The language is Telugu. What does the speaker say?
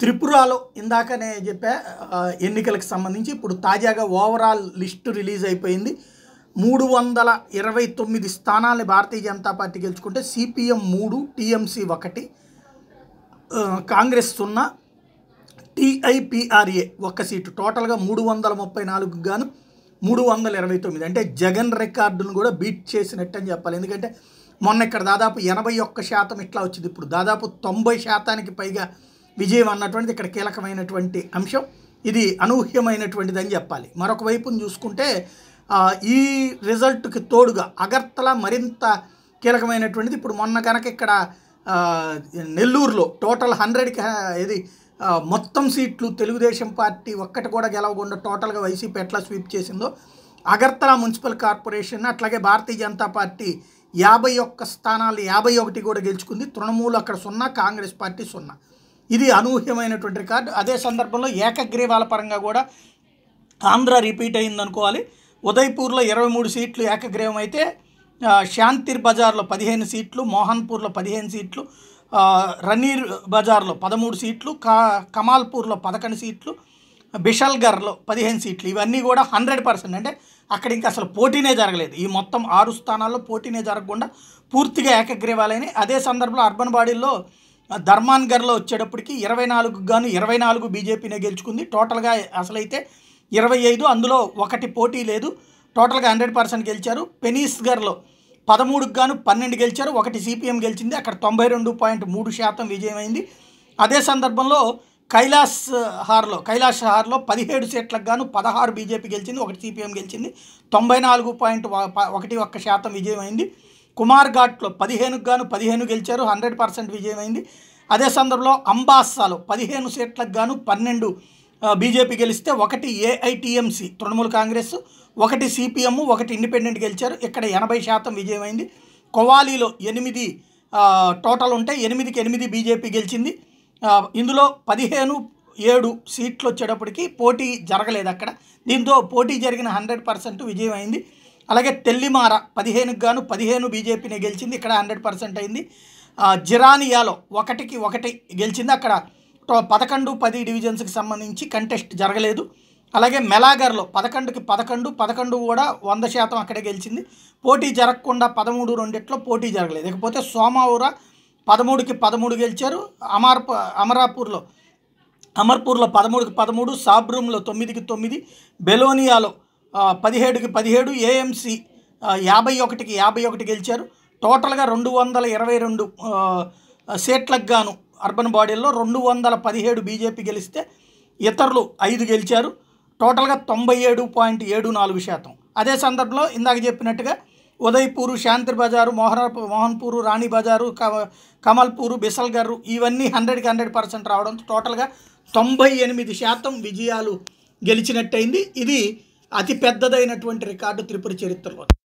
త్రిపురలో నేను చెప్పా ఎన్నికలకు సంబంధించి ఇప్పుడు తాజాగా ఓవరాల్ లిస్టు రిలీజ్ అయిపోయింది మూడు వందల ఇరవై తొమ్మిది స్థానాలని భారతీయ జనతా పార్టీ గెలుచుకుంటే సిపిఎం మూడు టీఎంసీ ఒకటి కాంగ్రెస్ సున్నా టీఐపిఆర్ఏ ఒక్క సీటు టోటల్గా మూడు వందల ముప్పై నాలుగు గాను మూడు వందల ఇరవై తొమ్మిది అంటే జగన్ రికార్డును కూడా బీట్ చేసినట్టు అని చెప్పాలి ఎందుకంటే మొన్న ఇక్కడ దాదాపు ఎనభై ఒక్క శాతం ఇట్లా వచ్చింది ఇప్పుడు దాదాపు తొంభై శాతానికి పైగా విజయం అన్నటువంటిది ఇక్కడ కీలకమైనటువంటి అంశం ఇది అనూహ్యమైనటువంటిది అని చెప్పాలి మరొక వైపును చూసుకుంటే ఈ రిజల్ట్కి తోడుగా అగర్తల మరింత కీలకమైనటువంటిది ఇప్పుడు మొన్న కనుక ఇక్కడ నెల్లూరులో టోటల్ హండ్రెడ్కి ఇది మొత్తం సీట్లు తెలుగుదేశం పార్టీ ఒక్కటి కూడా గెలవకుండా టోటల్గా వైసీపీ ఎట్లా స్వీప్ చేసిందో అగర్తల మున్సిపల్ కార్పొరేషన్ అట్లాగే భారతీయ జనతా పార్టీ యాభై ఒక్క స్థానాలు యాభై ఒకటి కూడా గెలుచుకుంది తృణమూలు అక్కడ సున్నా కాంగ్రెస్ పార్టీ సున్నా ఇది అనూహ్యమైనటువంటి రికార్డు అదే సందర్భంలో ఏకగ్రీవాల పరంగా కూడా ఆంధ్ర రిపీట్ అయిందనుకోవాలి ఉదయ్పూర్లో ఇరవై మూడు సీట్లు ఏకగ్రీవం అయితే శాంతిర్ బజార్లో పదిహేను సీట్లు మోహన్పూర్లో పదిహేను సీట్లు రనీర్ బజార్లో పదమూడు సీట్లు కా కమాల్పూర్లో పదకొండు సీట్లు బిషల్గర్లో పదిహేను సీట్లు ఇవన్నీ కూడా హండ్రెడ్ పర్సెంట్ అంటే అక్కడ ఇంకా అసలు పోటీనే జరగలేదు ఈ మొత్తం ఆరు స్థానాల్లో పోటీనే జరగకుండా పూర్తిగా ఏకగ్రీవాలని అదే సందర్భంలో అర్బన్ బాడీల్లో ధర్మాన్ గర్లో వచ్చేటప్పటికి ఇరవై నాలుగు గాను ఇరవై నాలుగు బీజేపీనే గెలుచుకుంది టోటల్గా అసలైతే ఇరవై ఐదు అందులో ఒకటి పోటీ లేదు టోటల్గా హండ్రెడ్ పర్సెంట్ గెలిచారు పెనీస్గర్లో పదమూడుకు గాను పన్నెండు గెలిచారు ఒకటి సిపిఎం గెలిచింది అక్కడ తొంభై రెండు పాయింట్ మూడు శాతం అయింది అదే సందర్భంలో కైలాస్ హార్లో కైలాస్ హార్లో పదిహేడు సీట్లకు గాను పదహారు బీజేపీ గెలిచింది ఒకటి సిపిఎం గెలిచింది తొంభై నాలుగు పాయింట్ ఒకటి ఒక్క శాతం అయింది కుమార్ ఘాట్లో పదిహేనుకు గాను పదిహేను గెలిచారు హండ్రెడ్ పర్సెంట్ అయింది అదే సందర్భంలో అంబాసాలో పదిహేను సీట్లకు గాను పన్నెండు బీజేపీ గెలిస్తే ఒకటి ఏఐటిఎంసి తృణమూల్ కాంగ్రెస్ ఒకటి సిపిఎం ఒకటి ఇండిపెండెంట్ గెలిచారు ఇక్కడ ఎనభై శాతం విజయమైంది కొవాలీలో ఎనిమిది టోటల్ ఉంటే ఎనిమిదికి ఎనిమిది బీజేపీ గెలిచింది ఇందులో పదిహేను ఏడు సీట్లు వచ్చేటప్పటికి పోటీ జరగలేదు అక్కడ దీంతో పోటీ జరిగిన హండ్రెడ్ పర్సెంట్ విజయమైంది అలాగే తెల్లిమార పదిహేనుకు గాను పదిహేను బీజేపీని గెలిచింది ఇక్కడ హండ్రెడ్ పర్సెంట్ అయింది జిరానియాలో ఒకటికి ఒకటి గెలిచింది అక్కడ పదకొండు పది డివిజన్స్కి సంబంధించి కంటెస్ట్ జరగలేదు అలాగే మెలాగర్లో పదకొండుకి పదకొండు పదకొండు కూడా వంద శాతం అక్కడే గెలిచింది పోటీ జరగకుండా పదమూడు రెండిట్లో పోటీ జరగలేదు ఇకపోతే సోమావుర పదమూడుకి పదమూడు గెలిచారు అమర్ అమరాపూర్లో అమర్పూర్లో పదమూడుకి పదమూడు సాబ్రూమ్లో తొమ్మిదికి తొమ్మిది బెలోనియాలో పదిహేడుకి పదిహేడు ఏఎంసీ యాభై ఒకటికి యాభై ఒకటి గెలిచారు టోటల్గా రెండు వందల ఇరవై రెండు సీట్లకు గాను అర్బన్ బాడీల్లో రెండు వందల పదిహేడు బీజేపీ గెలిస్తే ఇతరులు ఐదు గెలిచారు టోటల్గా తొంభై ఏడు పాయింట్ ఏడు నాలుగు శాతం అదే సందర్భంలో ఇందాక చెప్పినట్టుగా ఉదయ్పూరు శాంతి బజారు మోహన మోహన్పూరు రాణి బజారు కమల్పూరు బిసల్గర్ ఇవన్నీ హండ్రెడ్కి హండ్రెడ్ పర్సెంట్ రావడంతో టోటల్గా తొంభై ఎనిమిది శాతం విజయాలు గెలిచినట్టయింది ఇది అతి పెద్దదైనటువంటి రికార్డు త్రిపుర చరిత్రలో